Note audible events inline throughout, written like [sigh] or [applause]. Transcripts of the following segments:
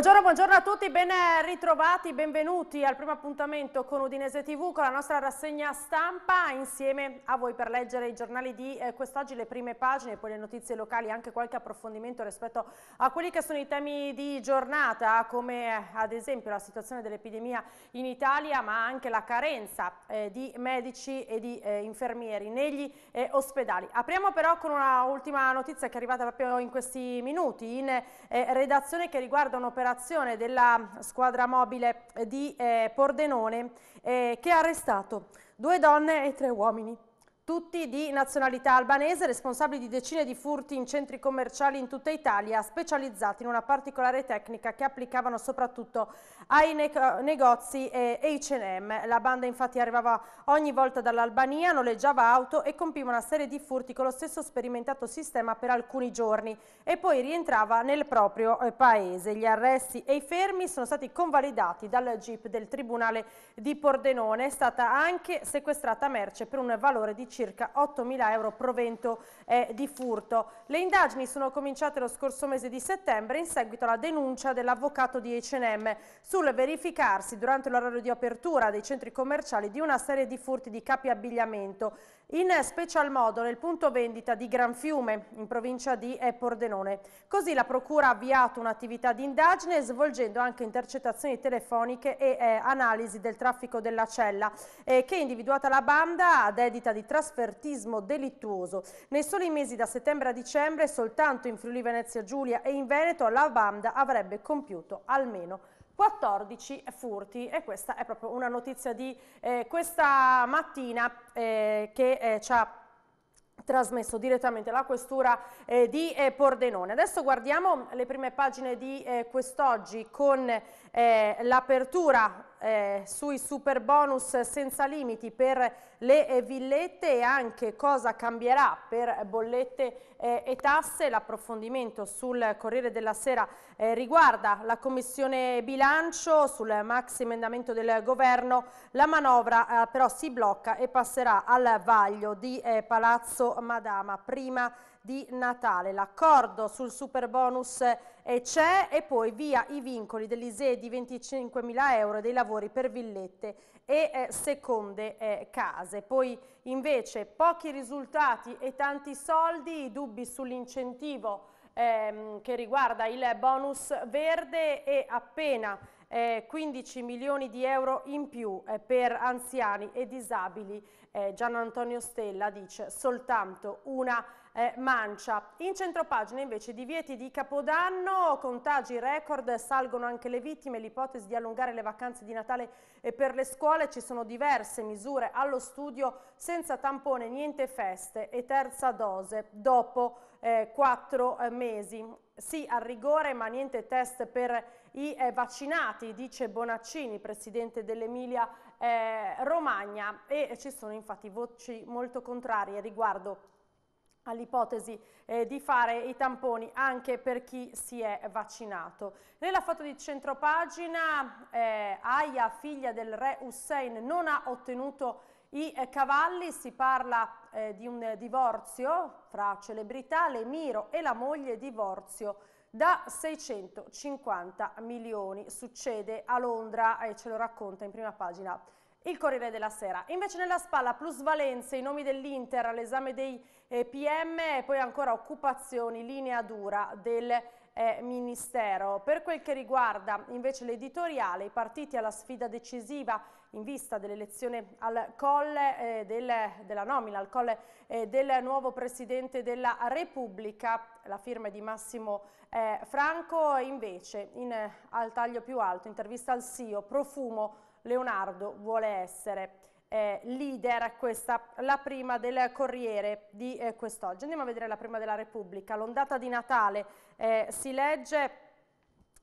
Buongiorno, buongiorno, a tutti, ben ritrovati, benvenuti al primo appuntamento con Udinese TV, con la nostra rassegna stampa, insieme a voi per leggere i giornali di eh, quest'oggi, le prime pagine, poi le notizie locali, anche qualche approfondimento rispetto a quelli che sono i temi di giornata, come eh, ad esempio la situazione dell'epidemia in Italia, ma anche la carenza eh, di medici e di eh, infermieri negli eh, ospedali. Apriamo però con una ultima notizia che è arrivata proprio in questi minuti in eh, redazione che riguarda un'operazione operazione della squadra mobile di eh, Pordenone eh, che ha arrestato due donne e tre uomini tutti di nazionalità albanese, responsabili di decine di furti in centri commerciali in tutta Italia, specializzati in una particolare tecnica che applicavano soprattutto ai ne negozi e H&M. La banda infatti arrivava ogni volta dall'Albania, noleggiava auto e compiva una serie di furti con lo stesso sperimentato sistema per alcuni giorni e poi rientrava nel proprio eh, paese. Gli arresti e i fermi sono stati convalidati dal GIP del Tribunale di Pordenone. È stata anche sequestrata merce per un valore di 5 circa 8.000 euro provento eh, di furto. Le indagini sono cominciate lo scorso mese di settembre in seguito alla denuncia dell'avvocato di H&M sul verificarsi durante l'orario di apertura dei centri commerciali di una serie di furti di capi abbigliamento in special modo nel punto vendita di Granfiume, in provincia di eh, Pordenone. Così la Procura ha avviato un'attività di indagine svolgendo anche intercettazioni telefoniche e eh, analisi del traffico della cella, eh, che è individuata la banda ad edita di trasfertismo delittuoso. Nei soli mesi da settembre a dicembre, soltanto in Friuli Venezia Giulia e in Veneto, la banda avrebbe compiuto almeno 14 furti e questa è proprio una notizia di eh, questa mattina eh, che eh, ci ha trasmesso direttamente la questura eh, di eh, Pordenone. Adesso guardiamo le prime pagine di eh, quest'oggi con eh, l'apertura eh, sui super bonus senza limiti per le eh, villette e anche cosa cambierà per bollette eh, e tasse. L'approfondimento sul Corriere della Sera eh, riguarda la Commissione Bilancio sul maxi emendamento del Governo. La manovra eh, però si blocca e passerà al vaglio di eh, Palazzo Madama prima di Natale. L'accordo sul super bonus eh, c'è e poi via i vincoli dell'ISEE di 25.000 euro dei lavori per villette e eh, seconde eh, case. Poi invece pochi risultati e tanti soldi, i dubbi sull'incentivo ehm, che riguarda il bonus verde e appena 15 eh, milioni di euro in più eh, per anziani e disabili. Eh, Gian Antonio Stella dice soltanto una eh, mancia. In centropagina invece divieti di Capodanno, contagi record, salgono anche le vittime, l'ipotesi di allungare le vacanze di Natale e eh, per le scuole, ci sono diverse misure allo studio senza tampone, niente feste e terza dose dopo eh, quattro eh, mesi sì al rigore ma niente test per i eh, vaccinati, dice Bonaccini, presidente dell'Emilia eh, Romagna e ci sono infatti voci molto contrarie riguardo all'ipotesi eh, di fare i tamponi anche per chi si è vaccinato. Nella foto di centropagina eh, Aya, figlia del re Hussein, non ha ottenuto i eh, cavalli, si parla eh, di un divorzio fra celebrità, l'Emiro e la moglie divorzio da 650 milioni. Succede a Londra e eh, ce lo racconta in prima pagina il Corriere della Sera. Invece nella spalla plusvalenze, i nomi dell'Inter all'esame dei eh, PM e poi ancora occupazioni, linea dura del eh, Ministero. Per quel che riguarda invece l'editoriale, i partiti alla sfida decisiva in vista dell'elezione al colle, eh, del, della nomina al colle eh, del nuovo Presidente della Repubblica, la firma di Massimo eh, Franco, invece in, eh, al taglio più alto, intervista al CEO, profumo Leonardo vuole essere eh, leader, questa la prima del Corriere di eh, quest'oggi. Andiamo a vedere la prima della Repubblica, l'ondata di Natale eh, si legge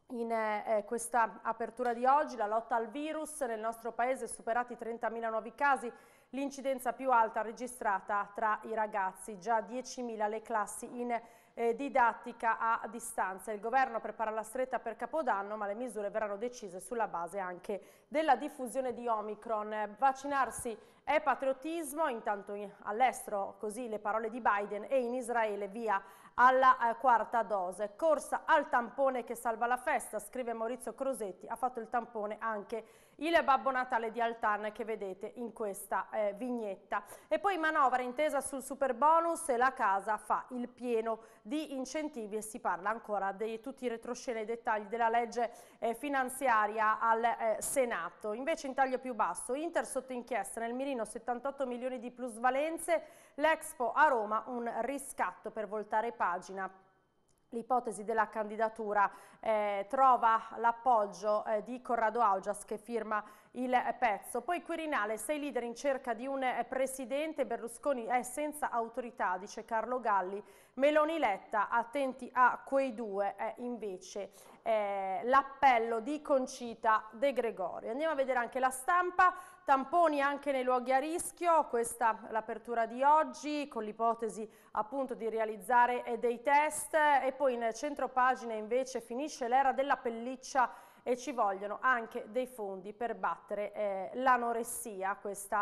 in eh, eh questa apertura di oggi, la lotta al virus nel nostro paese, superati 30.000 nuovi casi, l'incidenza più alta registrata tra i ragazzi, già 10.000 le classi in eh, didattica a distanza. Il governo prepara la stretta per Capodanno, ma le misure verranno decise sulla base anche della diffusione di Omicron. Vaccinarsi è patriottismo, intanto all'estero così le parole di Biden e in Israele via alla eh, quarta dose. Corsa al tampone che salva la festa, scrive Maurizio Crosetti, ha fatto il tampone anche il Babbo Natale di Altan che vedete in questa eh, vignetta. E poi manovra intesa sul super bonus e la casa fa il pieno di incentivi e si parla ancora di tutti i retroscena e dettagli della legge eh, finanziaria al eh, Senato. Invece in taglio più basso, Inter sotto inchiesta nel mirino 78 milioni di plusvalenze, l'Expo a Roma un riscatto per voltare pagina L'ipotesi della candidatura eh, trova l'appoggio eh, di Corrado Augias che firma il pezzo. Poi Quirinale, sei leader in cerca di un eh, presidente, Berlusconi è senza autorità, dice Carlo Galli Meloni Letta, attenti a quei due, è invece eh, l'appello di Concita De Gregorio. Andiamo a vedere anche la stampa, tamponi anche nei luoghi a rischio, questa l'apertura di oggi con l'ipotesi appunto di realizzare eh, dei test e poi in centro pagina invece finisce l'era della pelliccia e ci vogliono anche dei fondi per battere eh, l'anoressia. queste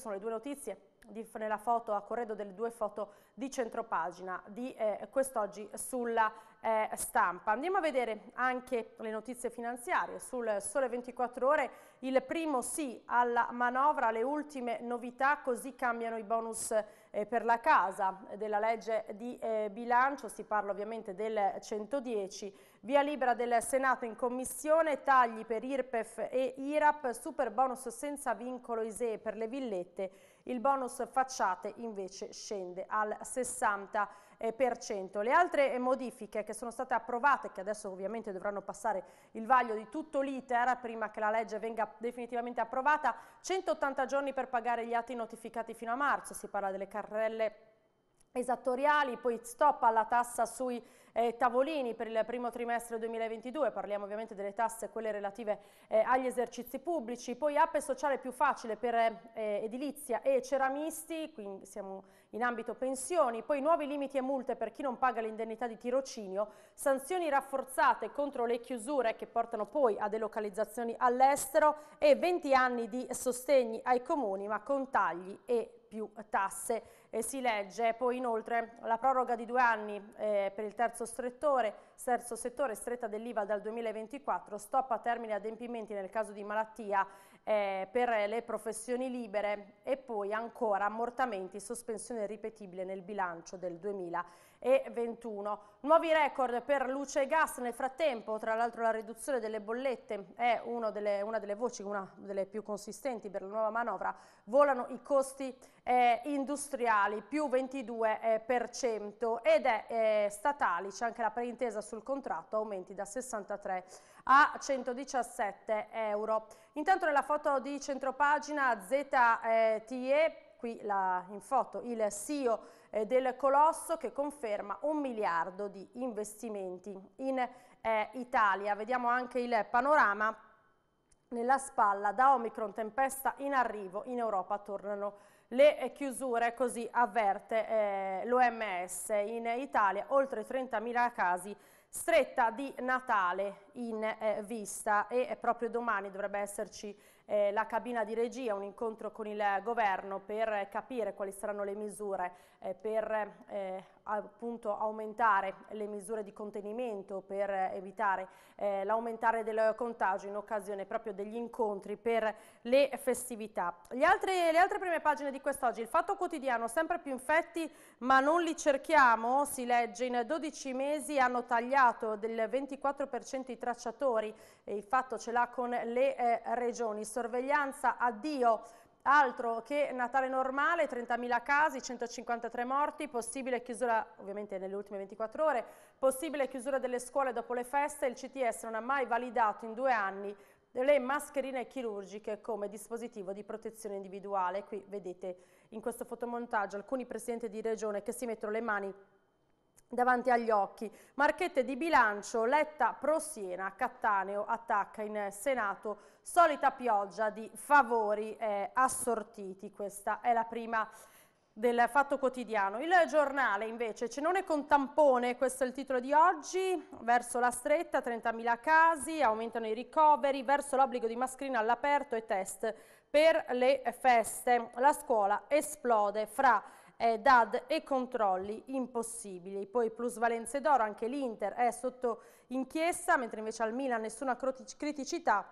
sono le due notizie di, nella foto a corredo delle due foto di centropagina di eh, quest'oggi sulla eh, stampa. Andiamo a vedere anche le notizie finanziarie. Sul Sole 24 Ore il primo sì alla manovra, le ultime novità, così cambiano i bonus eh, per la casa della legge di eh, bilancio, si parla ovviamente del 110, via libera del Senato in commissione, tagli per IRPEF e IRAP, super bonus senza vincolo ISEE per le villette il bonus facciate invece scende al 60%. Eh, Le altre eh, modifiche che sono state approvate, che adesso ovviamente dovranno passare il vaglio di tutto l'iter prima che la legge venga definitivamente approvata, 180 giorni per pagare gli atti notificati fino a marzo, si parla delle carrelle esattoriali, poi stop alla tassa sui eh, tavolini per il primo trimestre 2022, parliamo ovviamente delle tasse, quelle relative eh, agli esercizi pubblici, poi app sociale più facile per eh, edilizia e ceramisti, quindi siamo in ambito pensioni, poi nuovi limiti e multe per chi non paga l'indennità di tirocinio, sanzioni rafforzate contro le chiusure che portano poi a delocalizzazioni all'estero e 20 anni di sostegni ai comuni ma con tagli e più tasse eh, si legge poi inoltre la proroga di due anni eh, per il terzo, terzo settore, stretta dell'IVA dal 2024, stop a termine adempimenti nel caso di malattia eh, per le professioni libere e poi ancora ammortamenti, sospensione ripetibile nel bilancio del 2024 e 21. Nuovi record per luce e gas nel frattempo, tra l'altro la riduzione delle bollette è delle, una delle voci, una delle più consistenti per la nuova manovra, volano i costi eh, industriali più 22% eh, ed è eh, statali, c'è anche la preintesa sul contratto, aumenti da 63 a 117 euro. Intanto nella foto di centropagina ZTE, qui la, in foto il CEO eh, del colosso che conferma un miliardo di investimenti in eh, Italia. Vediamo anche il panorama nella spalla da Omicron tempesta in arrivo in Europa tornano le eh, chiusure, così avverte eh, l'OMS. In Italia oltre 30.000 casi, stretta di Natale in eh, vista e eh, proprio domani dovrebbe esserci eh, la cabina di regia, un incontro con il governo per eh, capire quali saranno le misure eh, per eh, appunto aumentare le misure di contenimento per eh, evitare eh, l'aumentare del contagio in occasione proprio degli incontri per le festività. Altri, le altre prime pagine di quest'oggi, il fatto quotidiano, sempre più infetti ma non li cerchiamo, si legge in 12 mesi hanno tagliato del 24% i tracciatori e il fatto ce l'ha con le eh, regioni, sorveglianza addio Altro che Natale normale, 30.000 casi, 153 morti, possibile chiusura, ovviamente nelle ultime 24 ore, possibile chiusura delle scuole dopo le feste, il CTS non ha mai validato in due anni le mascherine chirurgiche come dispositivo di protezione individuale. Qui vedete in questo fotomontaggio alcuni presidenti di regione che si mettono le mani davanti agli occhi. Marchette di bilancio, Letta pro-Siena, Cattaneo attacca in Senato, solita pioggia di favori eh, assortiti, questa è la prima del Fatto Quotidiano. Il giornale invece, Cenone con tampone, questo è il titolo di oggi, verso la stretta, 30.000 casi, aumentano i ricoveri, verso l'obbligo di mascherina all'aperto e test per le feste. La scuola esplode fra eh, DAD e controlli impossibili. Poi plusvalenze d'oro, anche l'Inter è sotto inchiesta, mentre invece al Milan nessuna criticità.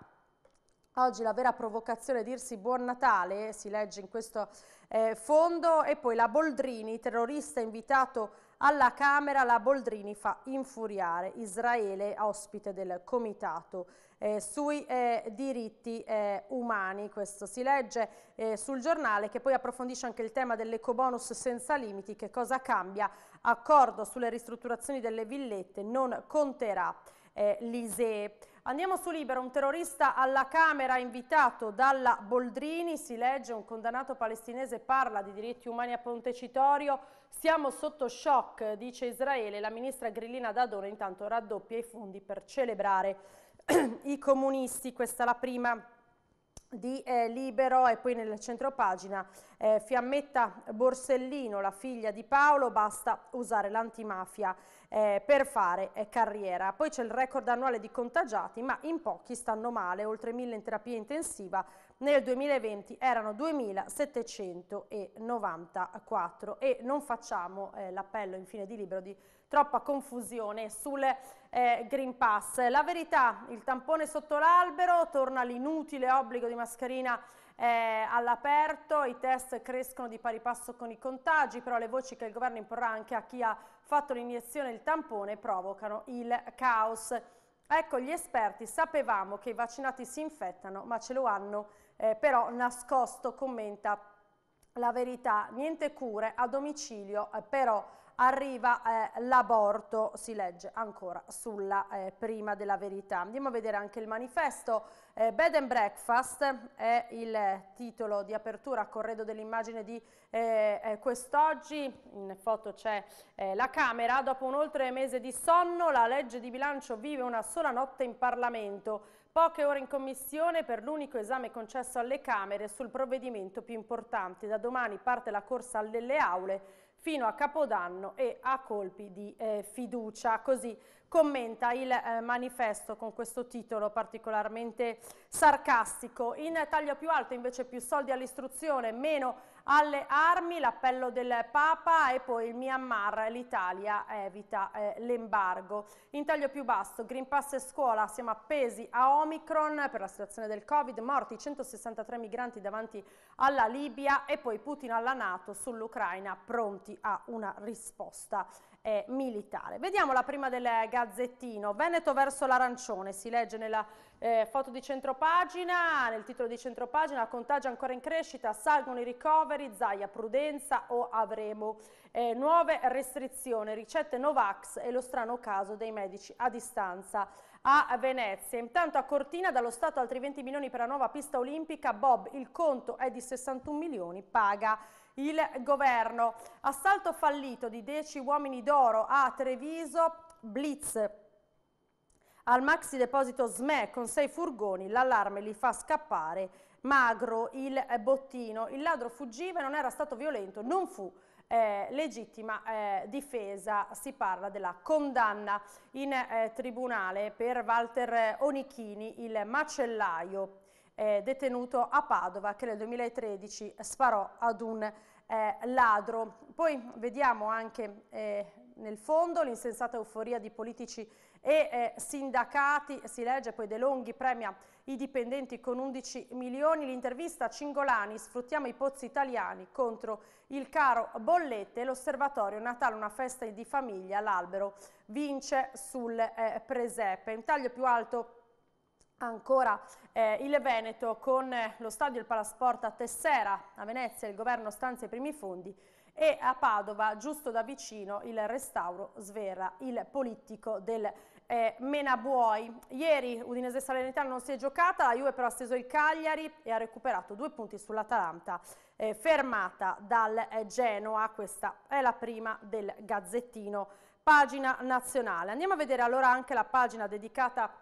Oggi la vera provocazione è dirsi buon Natale, si legge in questo eh, fondo, e poi la Boldrini, terrorista invitato alla Camera la Boldrini fa infuriare Israele, ospite del comitato. Eh, sui eh, diritti eh, umani, questo si legge eh, sul giornale che poi approfondisce anche il tema dell'ecobonus senza limiti, che cosa cambia, accordo sulle ristrutturazioni delle villette non conterà eh, l'ISEE. Andiamo su Libero, un terrorista alla Camera invitato dalla Boldrini, si legge un condannato palestinese parla di diritti umani a Pontecitorio, siamo sotto shock, dice Israele, la ministra Grillina Dadone intanto raddoppia i fondi per celebrare [clears throat] i comunisti, questa è la prima di eh, Libero e poi nel centro pagina eh, Fiammetta Borsellino, la figlia di Paolo, basta usare l'antimafia eh, per fare eh, carriera. Poi c'è il record annuale di contagiati, ma in pochi stanno male, oltre mille in terapia intensiva nel 2020 erano 2.794 e non facciamo eh, l'appello in fine di libro di troppa confusione sul eh, Green Pass. La verità, il tampone sotto l'albero, torna l'inutile obbligo di mascherina eh, all'aperto, i test crescono di pari passo con i contagi, però le voci che il governo imporrà anche a chi ha fatto l'iniezione e il tampone provocano il caos. Ecco, gli esperti sapevamo che i vaccinati si infettano, ma ce lo hanno eh, però nascosto commenta la verità, niente cure a domicilio, eh, però arriva eh, l'aborto, si legge ancora sulla eh, prima della verità. Andiamo a vedere anche il manifesto. Eh, Bed and Breakfast è il titolo di apertura corredo dell'immagine di eh, eh, quest'oggi. In foto c'è eh, la Camera. Dopo un oltre mese di sonno, la legge di bilancio vive una sola notte in Parlamento. Poche ore in commissione per l'unico esame concesso alle Camere sul provvedimento più importante. Da domani parte la corsa alle aule fino a Capodanno e a colpi di eh, fiducia. Così commenta il eh, manifesto con questo titolo particolarmente sarcastico. In taglio più alto invece più soldi all'istruzione, meno alle armi, l'appello del Papa e poi il Myanmar, l'Italia evita eh, l'embargo. In taglio più basso, Green Pass e scuola, siamo appesi a Omicron per la situazione del Covid, morti 163 migranti davanti alla Libia e poi Putin alla Nato sull'Ucraina pronti a una risposta eh, militare. Vediamo la prima del Gazzettino, Veneto verso l'arancione, si legge nella eh, foto di centropagina, nel titolo di centropagina, contagio ancora in crescita, salgono i ricoveri, Zaia prudenza o avremo eh, nuove restrizioni, ricette Novax e lo strano caso dei medici a distanza a Venezia. Intanto a Cortina dallo Stato altri 20 milioni per la nuova pista olimpica, Bob il conto è di 61 milioni, paga il governo. Assalto fallito di 10 uomini d'oro a Treviso, blitz al maxi deposito SME con sei furgoni, l'allarme li fa scappare, magro il eh, bottino, il ladro fuggiva e non era stato violento, non fu eh, legittima eh, difesa, si parla della condanna in eh, tribunale per Walter Onichini, il macellaio eh, detenuto a Padova che nel 2013 sparò ad un eh, ladro. Poi vediamo anche eh, nel fondo l'insensata euforia di politici e eh, sindacati, si legge poi De Longhi premia i dipendenti con 11 milioni, l'intervista a Cingolani, sfruttiamo i pozzi italiani contro il caro bollette, l'osservatorio Natale una festa di famiglia, l'albero vince sul eh, presepe. Un taglio più alto Ancora eh, il Veneto con eh, lo stadio e Il Palasport a Tessera, a Venezia il governo stanzia i primi fondi e a Padova, giusto da vicino, il restauro svela il politico del eh, Menabuoi. Ieri Udinese Salernitano non si è giocata, la Juve però ha steso il Cagliari e ha recuperato due punti sull'Atalanta, eh, fermata dal eh, Genoa. Questa è la prima del Gazzettino, pagina nazionale. Andiamo a vedere allora anche la pagina dedicata a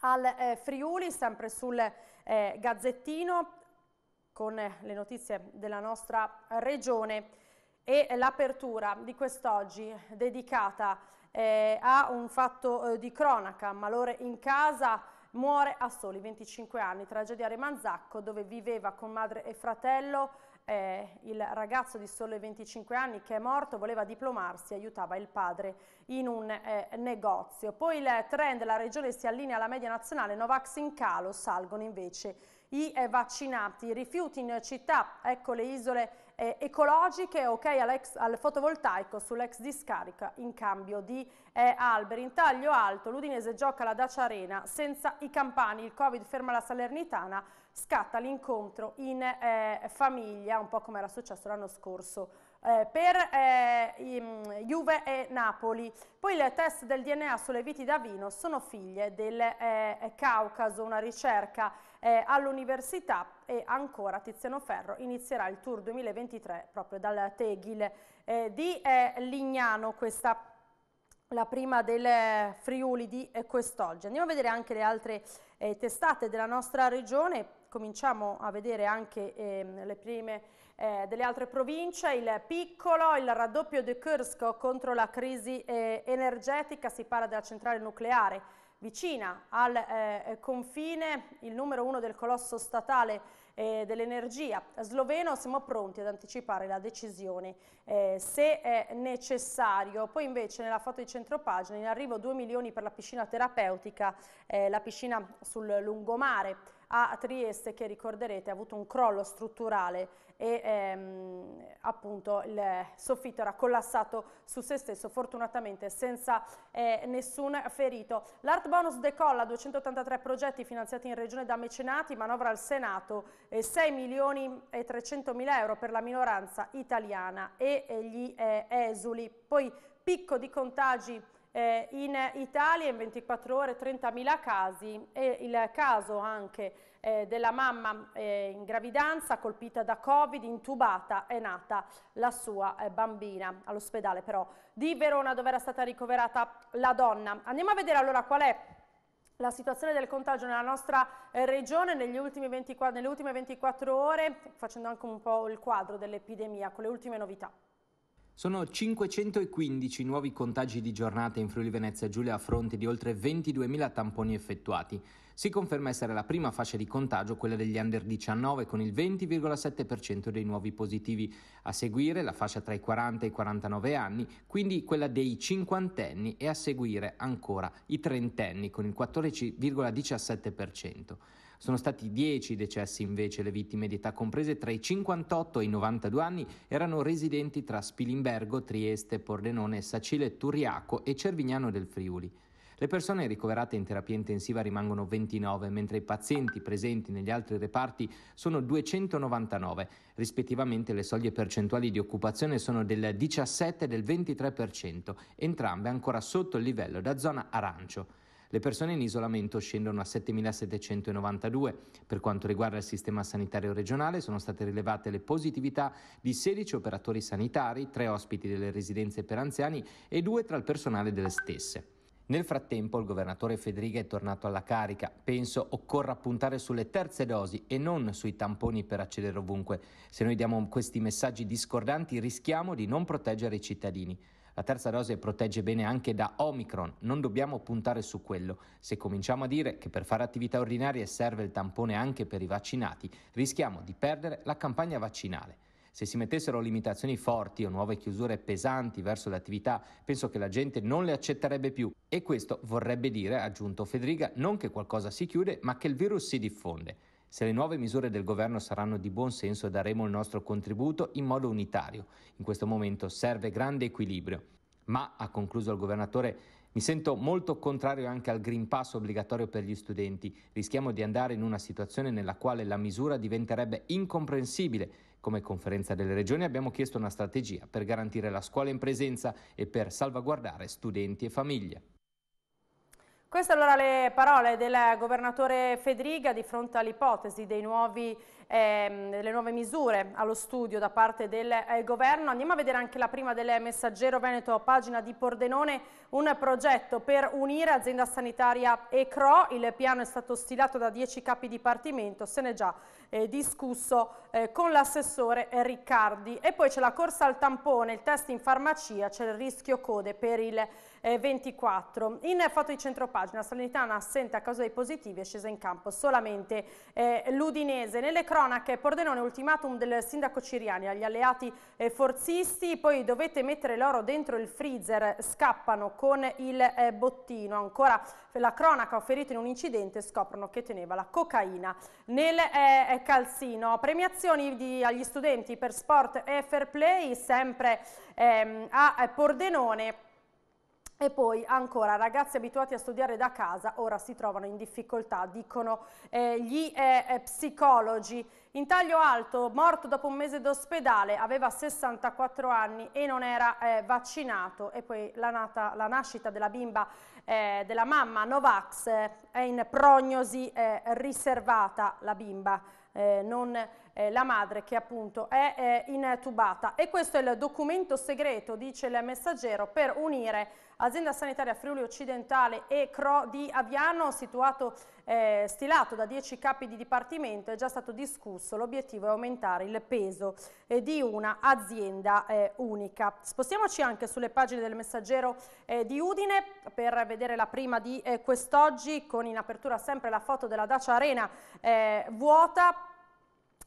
al eh, Friuli, sempre sul eh, Gazzettino, con eh, le notizie della nostra regione e l'apertura di quest'oggi dedicata eh, a un fatto eh, di cronaca, malore in casa, muore a soli 25 anni, tragedia a Remanzacco dove viveva con madre e fratello eh, il ragazzo di solo 25 anni che è morto voleva diplomarsi, aiutava il padre in un eh, negozio. Poi il trend, la regione si allinea alla media nazionale, Novax in calo, salgono invece i eh, vaccinati. I rifiuti in città, ecco le isole eh, ecologiche, ok al fotovoltaico sull'ex discarica in cambio di eh, alberi. In taglio alto l'Udinese gioca alla Dacia Arena senza i campani, il Covid ferma la Salernitana, scatta l'incontro in eh, famiglia, un po' come era successo l'anno scorso eh, per eh, mm, Juve e Napoli. Poi il test del DNA sulle viti da vino sono figlie del eh, Caucaso, una ricerca eh, all'università e ancora Tiziano Ferro inizierà il tour 2023 proprio dal Tegil eh, di eh, Lignano, questa la prima del Friuli di quest'oggi. Andiamo a vedere anche le altre testate della nostra regione, cominciamo a vedere anche ehm, le prime eh, delle altre province, il piccolo, il raddoppio di Kursk contro la crisi eh, energetica, si parla della centrale nucleare vicina al eh, confine, il numero uno del colosso statale eh, dell'energia sloveno, siamo pronti ad anticipare la decisione eh, se è necessario. Poi invece nella foto di centropagina in arrivo 2 milioni per la piscina terapeutica, eh, la piscina sul lungomare a Trieste che ricorderete ha avuto un crollo strutturale e ehm, appunto il soffitto era collassato su se stesso fortunatamente senza eh, nessun ferito. L'Art Bonus decolla 283 progetti finanziati in regione da mecenati, manovra al Senato eh, 6 milioni e 300 mila euro per la minoranza italiana e, e eh, gli eh, esuli. Poi picco di contagi eh, in Italia in 24 ore 30.000 casi e il caso anche eh, della mamma eh, in gravidanza colpita da Covid, intubata, è nata la sua eh, bambina all'ospedale però di Verona dove era stata ricoverata la donna. Andiamo a vedere allora qual è la situazione del contagio nella nostra eh, regione ultimi 24, nelle ultime 24 ore, facendo anche un po' il quadro dell'epidemia con le ultime novità. Sono 515 nuovi contagi di giornata in Friuli Venezia Giulia a fronte di oltre 22.000 tamponi effettuati. Si conferma essere la prima fascia di contagio quella degli under 19 con il 20,7% dei nuovi positivi. A seguire la fascia tra i 40 e i 49 anni, quindi quella dei cinquantenni e a seguire ancora i trentenni con il 14,17%. Sono stati 10 i decessi invece, le vittime di età comprese tra i 58 e i 92 anni erano residenti tra Spilimbergo, Trieste, Pordenone, Sacile, Turriaco e Cervignano del Friuli. Le persone ricoverate in terapia intensiva rimangono 29, mentre i pazienti presenti negli altri reparti sono 299. Rispettivamente le soglie percentuali di occupazione sono del 17 e del 23%, entrambe ancora sotto il livello da zona arancio. Le persone in isolamento scendono a 7.792. Per quanto riguarda il sistema sanitario regionale sono state rilevate le positività di 16 operatori sanitari, 3 ospiti delle residenze per anziani e 2 tra il personale delle stesse. Nel frattempo il governatore Federica è tornato alla carica. Penso occorra puntare sulle terze dosi e non sui tamponi per accedere ovunque. Se noi diamo questi messaggi discordanti rischiamo di non proteggere i cittadini. La terza dose protegge bene anche da Omicron, non dobbiamo puntare su quello. Se cominciamo a dire che per fare attività ordinarie serve il tampone anche per i vaccinati, rischiamo di perdere la campagna vaccinale. Se si mettessero limitazioni forti o nuove chiusure pesanti verso le attività, penso che la gente non le accetterebbe più. E questo vorrebbe dire, ha aggiunto Federica, non che qualcosa si chiude, ma che il virus si diffonde. Se le nuove misure del governo saranno di buon senso daremo il nostro contributo in modo unitario. In questo momento serve grande equilibrio. Ma, ha concluso il governatore, mi sento molto contrario anche al Green Pass obbligatorio per gli studenti. Rischiamo di andare in una situazione nella quale la misura diventerebbe incomprensibile. Come conferenza delle regioni abbiamo chiesto una strategia per garantire la scuola in presenza e per salvaguardare studenti e famiglie. Queste allora le parole del governatore Federica di fronte all'ipotesi ehm, delle nuove misure allo studio da parte del eh, governo. Andiamo a vedere anche la prima del Messaggero Veneto, pagina di Pordenone, un progetto per unire azienda sanitaria e CRO. Il piano è stato stilato da 10 capi dipartimento, se ne è già eh, discusso eh, con l'assessore Riccardi. E poi c'è la corsa al tampone, il test in farmacia, c'è il rischio code per il 24. Eh, in foto di centropagina, Salernitana assente a causa dei positivi è scesa in campo solamente eh, l'Udinese. Nelle cronache, Pordenone ultimatum del sindaco Ciriani agli alleati eh, forzisti, poi dovete mettere l'oro dentro il freezer, scappano con il bottino. Ancora la cronaca, ferito in un incidente, scoprono che teneva la cocaina nel Calzino. Premiazioni di, agli studenti per sport e fair play sempre ehm, a Pordenone. E poi ancora, ragazzi abituati a studiare da casa ora si trovano in difficoltà, dicono eh, gli eh, eh psicologi. In taglio alto, morto dopo un mese d'ospedale, aveva 64 anni e non era eh, vaccinato. E poi la, nata, la nascita della bimba eh, della mamma Novax eh, è in prognosi riservata la bimba eh, non eh, la madre che appunto è eh, intubata. E questo è il documento segreto, dice il messaggero, per unire azienda sanitaria Friuli Occidentale e CRO di Aviano, situato, eh, stilato da 10 capi di dipartimento, è già stato discusso. L'obiettivo è aumentare il peso eh, di una azienda eh, unica. Spostiamoci anche sulle pagine del messaggero eh, di Udine per vedere la prima di quest'oggi, con in apertura sempre la foto della Dacia Arena vuota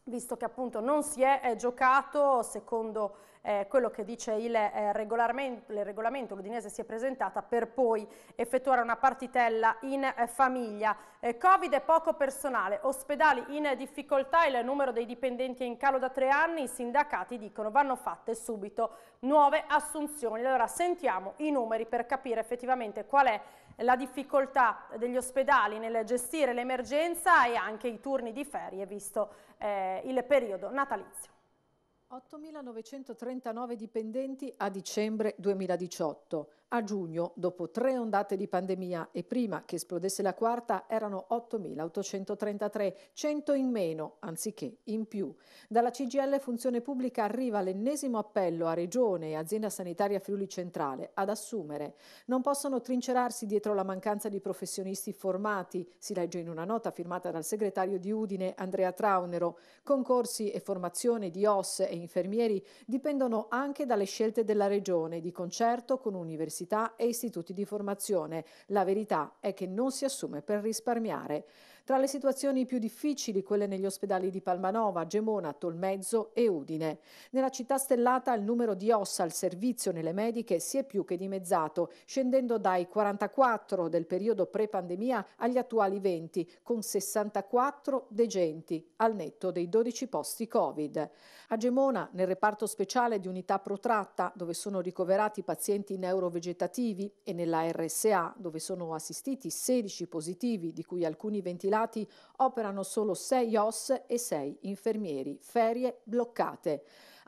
visto che appunto non si è eh, giocato secondo eh, quello che dice il eh, regolamento, l'Udinese si è presentata per poi effettuare una partitella in eh, famiglia. Eh, Covid e poco personale, ospedali in difficoltà, il numero dei dipendenti è in calo da tre anni, i sindacati dicono vanno fatte subito nuove assunzioni. Allora sentiamo i numeri per capire effettivamente qual è la difficoltà degli ospedali nel gestire l'emergenza e anche i turni di ferie, visto eh, il periodo natalizio. 8.939 dipendenti a dicembre 2018, a giugno, dopo tre ondate di pandemia e prima che esplodesse la quarta, erano 8.833, 100 in meno anziché in più. Dalla CGL Funzione Pubblica arriva l'ennesimo appello a Regione e Azienda Sanitaria Friuli Centrale ad assumere. Non possono trincerarsi dietro la mancanza di professionisti formati, si legge in una nota firmata dal segretario di Udine Andrea Traunero. Concorsi e formazione di OS e infermieri dipendono anche dalle scelte della Regione, di concerto con università università e istituti di formazione. La verità è che non si assume per risparmiare. Tra le situazioni più difficili quelle negli ospedali di Palmanova, Gemona, Tolmezzo e Udine. Nella città stellata il numero di ossa al servizio nelle mediche si è più che dimezzato, scendendo dai 44 del periodo pre-pandemia agli attuali 20, con 64 degenti, al netto dei 12 posti Covid. A Gemona, nel reparto speciale di unità protratta, dove sono ricoverati pazienti neurovegetativi, e nella RSA, dove sono assistiti 16 positivi, di cui alcuni ventilatori, Aquilati operano solo sei OS e sei infermieri, ferie bloccate.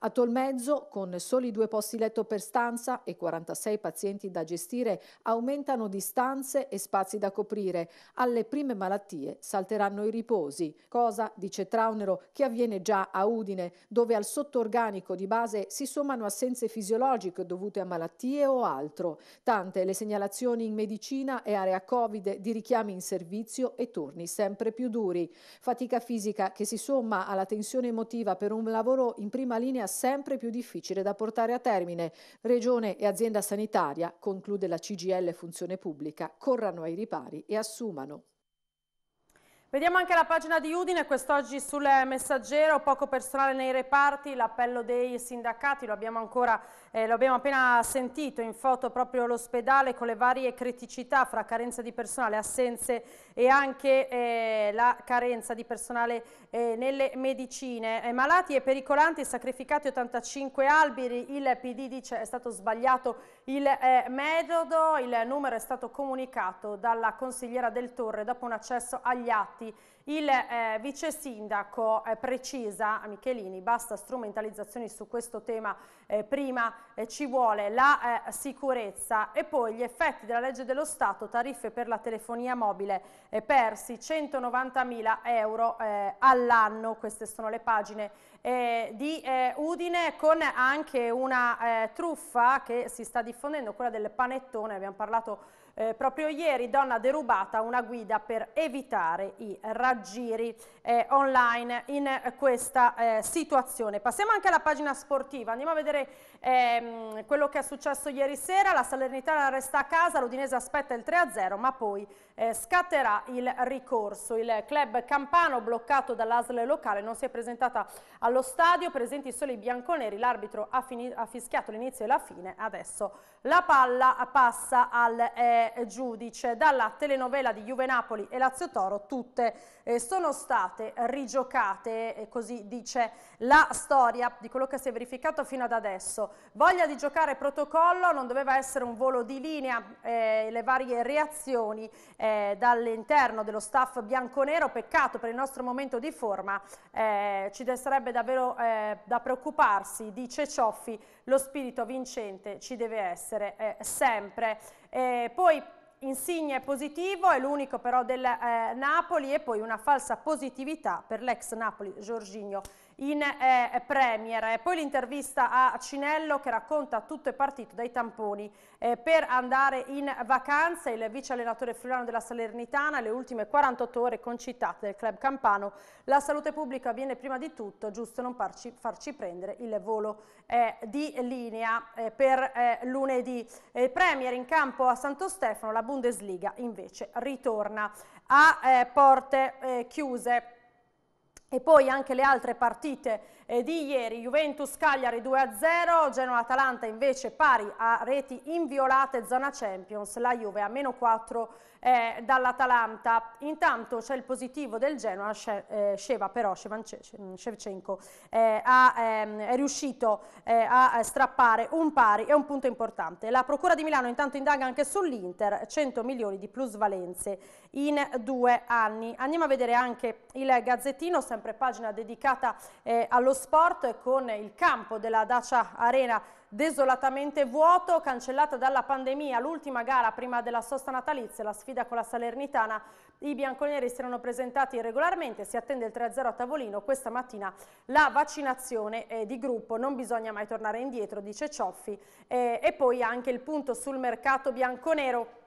A Tolmezzo, con soli due posti letto per stanza e 46 pazienti da gestire, aumentano distanze e spazi da coprire. Alle prime malattie salteranno i riposi, cosa, dice Traunero, che avviene già a Udine, dove al sottorganico di base si sommano assenze fisiologiche dovute a malattie o altro. Tante le segnalazioni in medicina e area Covid di richiami in servizio e turni sempre più duri. Fatica fisica che si somma alla tensione emotiva per un lavoro in prima linea sempre più difficile da portare a termine. Regione e azienda sanitaria, conclude la CGL Funzione Pubblica, corrano ai ripari e assumano. Vediamo anche la pagina di Udine, quest'oggi sul messaggero, poco personale nei reparti, l'appello dei sindacati, lo abbiamo ancora eh, lo abbiamo appena sentito in foto proprio l'ospedale con le varie criticità fra carenza di personale, assenze e anche eh, la carenza di personale eh, nelle medicine. Eh, malati e pericolanti, sacrificati 85 alberi, il PD dice è stato sbagliato il eh, metodo, il numero è stato comunicato dalla consigliera del Torre dopo un accesso agli atti il eh, vice sindaco eh, precisa, Michelini, basta strumentalizzazioni su questo tema, eh, prima eh, ci vuole la eh, sicurezza e poi gli effetti della legge dello Stato, tariffe per la telefonia mobile eh, persi 190.000 euro all'anno, queste sono le pagine di Udine con anche una truffa che si sta diffondendo, quella del panettone, abbiamo parlato eh, proprio ieri donna derubata una guida per evitare i raggiri eh, online in questa eh, situazione. Passiamo anche alla pagina sportiva, andiamo a vedere ehm, quello che è successo ieri sera, la Salernitana resta a casa, l'Udinese aspetta il 3-0 ma poi eh, scatterà il ricorso. Il club campano bloccato dall'Asle locale non si è presentata allo stadio, presenti solo i bianconeri, l'arbitro ha, ha, fischiato l'inizio e la fine, adesso la palla passa al eh, giudice. Dalla telenovela di Juve Napoli e Lazio Toro tutte eh, sono state rigiocate, così dice la storia di quello che si è verificato fino ad adesso. Voglia di giocare protocollo non doveva essere un volo di linea, eh, le varie reazioni eh, dall'interno dello staff bianconero, peccato per il nostro momento di forma, eh, ci sarebbe davvero eh, da preoccuparsi dice Cioffi, lo spirito vincente ci deve essere eh, sempre. Eh, poi Insigne positivo, è l'unico però del eh, Napoli e poi una falsa positività per l'ex Napoli Giorginio in eh, eh Premier. poi l'intervista a Cinello che racconta tutto è partito dai tamponi eh, per andare in vacanza. Il vice allenatore friulano della Salernitana, le ultime 48 ore concitate del club campano. La salute pubblica viene prima di tutto, giusto non farci, farci prendere il volo eh, di linea eh, per eh, lunedì. Premier in campo a Santo Stefano, la Bundesliga invece ritorna a porte chiuse e poi anche le altre partite di ieri, Juventus-Cagliari 2-0, Genoa-Atalanta invece pari a reti inviolate, zona Champions, la Juve a meno 4 eh, dall'Atalanta. Intanto c'è il positivo del Genoa, eh, Sheva però, Shevchenko, eh, ha, ehm, è riuscito eh, a strappare un pari e un punto importante. La Procura di Milano intanto indaga anche sull'Inter, 100 milioni di plusvalenze in due anni. Andiamo a vedere anche il Gazzettino, sempre pagina dedicata eh, allo sport con il campo della Dacia Arena desolatamente vuoto, cancellata dalla pandemia l'ultima gara prima della sosta natalizia, la sfida con la Salernitana. I bianconeri si erano presentati regolarmente, si attende il 3-0 a tavolino, questa mattina la vaccinazione è eh, di gruppo, non bisogna mai tornare indietro, dice Cioffi, e, eh, e poi anche il punto sul mercato bianconero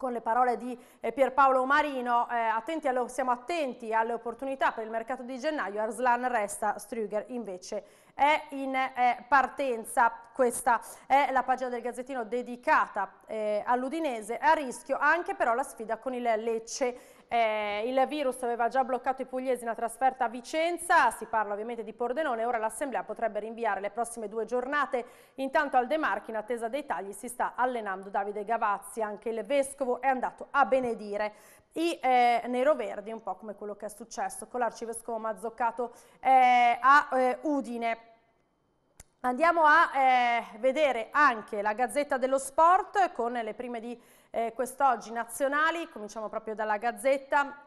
con le parole di eh, Pierpaolo Marino, eh, attenti alle, siamo attenti alle opportunità per il mercato di gennaio, Arslan resta, Strüger invece è in eh, partenza. Questa è la pagina del Gazzettino dedicata eh, all'Udinese, a rischio anche però la sfida con il Lecce eh, il virus aveva già bloccato i pugliesi una trasferta a Vicenza, si parla ovviamente di Pordenone, ora l'Assemblea potrebbe rinviare le prossime due giornate. Intanto al De Marchi in attesa dei tagli si sta allenando Davide Gavazzi, anche il Vescovo è andato a benedire i eh, neroverdi, un po' come quello che è successo con l'arcivescovo Mazzoccato eh, a eh, Udine. Andiamo a eh, vedere anche la Gazzetta dello Sport con le prime di eh, quest'oggi nazionali, cominciamo proprio dalla Gazzetta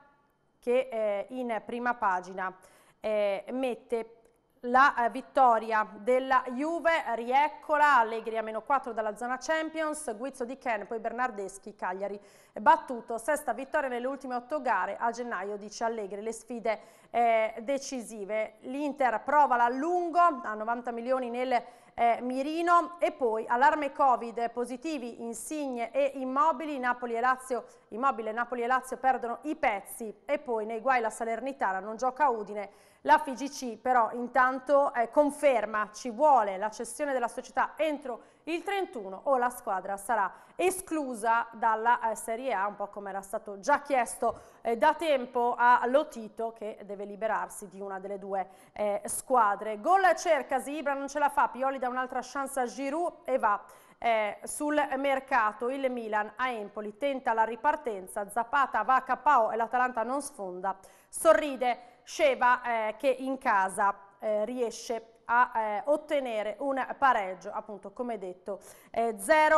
che eh, in prima pagina eh, mette la eh, vittoria della Juve, rieccola, Allegri a meno 4 dalla zona Champions, Guizzo di Ken, poi Bernardeschi, Cagliari battuto, sesta vittoria nelle ultime otto gare, a gennaio dice Allegri, le sfide eh, decisive, l'Inter prova l'allungo a 90 milioni nel eh, mirino e poi allarme Covid, positivi Insigne e Immobili, Napoli e Lazio, Immobile, Napoli e Lazio perdono i pezzi e poi nei guai la Salernitana non gioca Udine, la FIGC però intanto eh, conferma ci vuole la cessione della società entro il 31 o la squadra sarà esclusa dalla eh, Serie A, un po' come era stato già chiesto eh, da tempo a Lotito che deve liberarsi di una delle due eh, squadre. Gol cercasi, Ibra non ce la fa, Pioli dà un'altra chance a Giroud e va eh, sul mercato il Milan a Empoli tenta la ripartenza, Zapata va a KO e l'Atalanta non sfonda, sorride Sceva eh, che in casa eh, riesce a eh, ottenere un pareggio, appunto come detto 0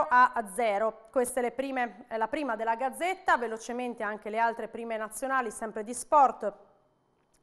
eh, a 0. Questa è prime, eh, la prima della Gazzetta, velocemente anche le altre prime nazionali sempre di sport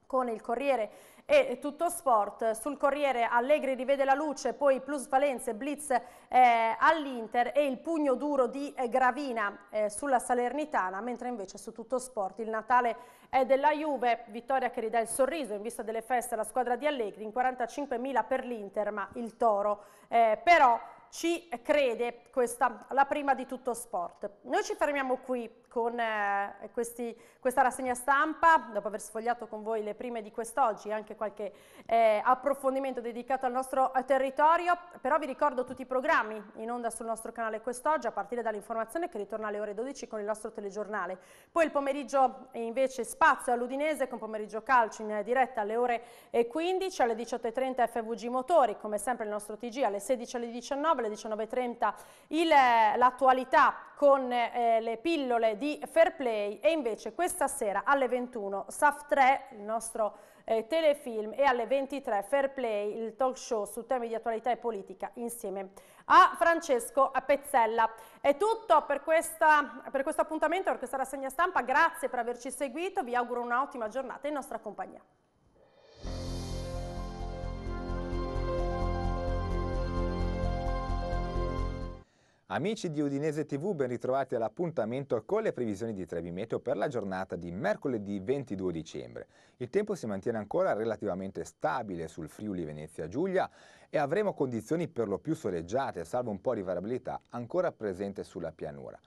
con il Corriere e tutto sport. Sul Corriere Allegri rivede la luce, poi plus valenze, blitz eh, all'Inter e il pugno duro di eh, Gravina eh, sulla Salernitana, mentre invece su tutto sport il Natale è della Juve, vittoria che ridà il sorriso in vista delle feste alla squadra di Allegri, in 45.000 per l'Inter, ma il Toro eh, però ci crede, questa la prima di tutto sport. Noi ci fermiamo qui con eh, questi, questa rassegna stampa, dopo aver sfogliato con voi le prime di quest'oggi, e anche qualche eh, approfondimento dedicato al nostro eh, territorio, però vi ricordo tutti i programmi in onda sul nostro canale quest'oggi, a partire dall'informazione che ritorna alle ore 12 con il nostro telegiornale. Poi il pomeriggio invece spazio all'Udinese con pomeriggio calcio in diretta alle ore 15, eh, alle 18.30 FVG Motori, come sempre il nostro TG alle 16 alle 19, alle 19.30 eh, l'attualità con eh, le pillole di di Fair Play e invece questa sera alle 21 SAF 3, il nostro eh, telefilm e alle 23 Fair Play, il talk show su temi di attualità e politica insieme a Francesco Pezzella. È tutto per, questa, per questo appuntamento, per questa rassegna stampa, grazie per averci seguito, vi auguro un'ottima giornata in nostra compagnia. Amici di Udinese TV, ben ritrovati all'appuntamento con le previsioni di Trevi Meteo per la giornata di mercoledì 22 dicembre. Il tempo si mantiene ancora relativamente stabile sul Friuli Venezia Giulia e avremo condizioni per lo più soleggiate, salvo un po' di variabilità ancora presente sulla pianura.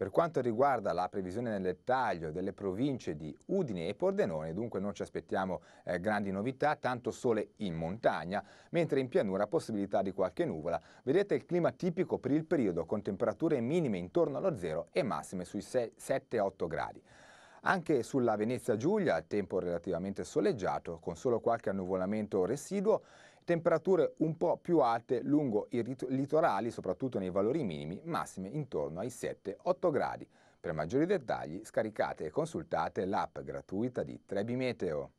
Per quanto riguarda la previsione nel dettaglio delle province di Udine e Pordenone, dunque non ci aspettiamo eh, grandi novità, tanto sole in montagna, mentre in pianura possibilità di qualche nuvola. Vedete il clima tipico per il periodo, con temperature minime intorno allo zero e massime sui 7-8 gradi. Anche sulla Venezia Giulia il tempo relativamente soleggiato, con solo qualche annuvolamento residuo temperature un po' più alte lungo i litorali, soprattutto nei valori minimi, massime intorno ai 7-8 gradi. Per maggiori dettagli scaricate e consultate l'app gratuita di Trebi Meteo.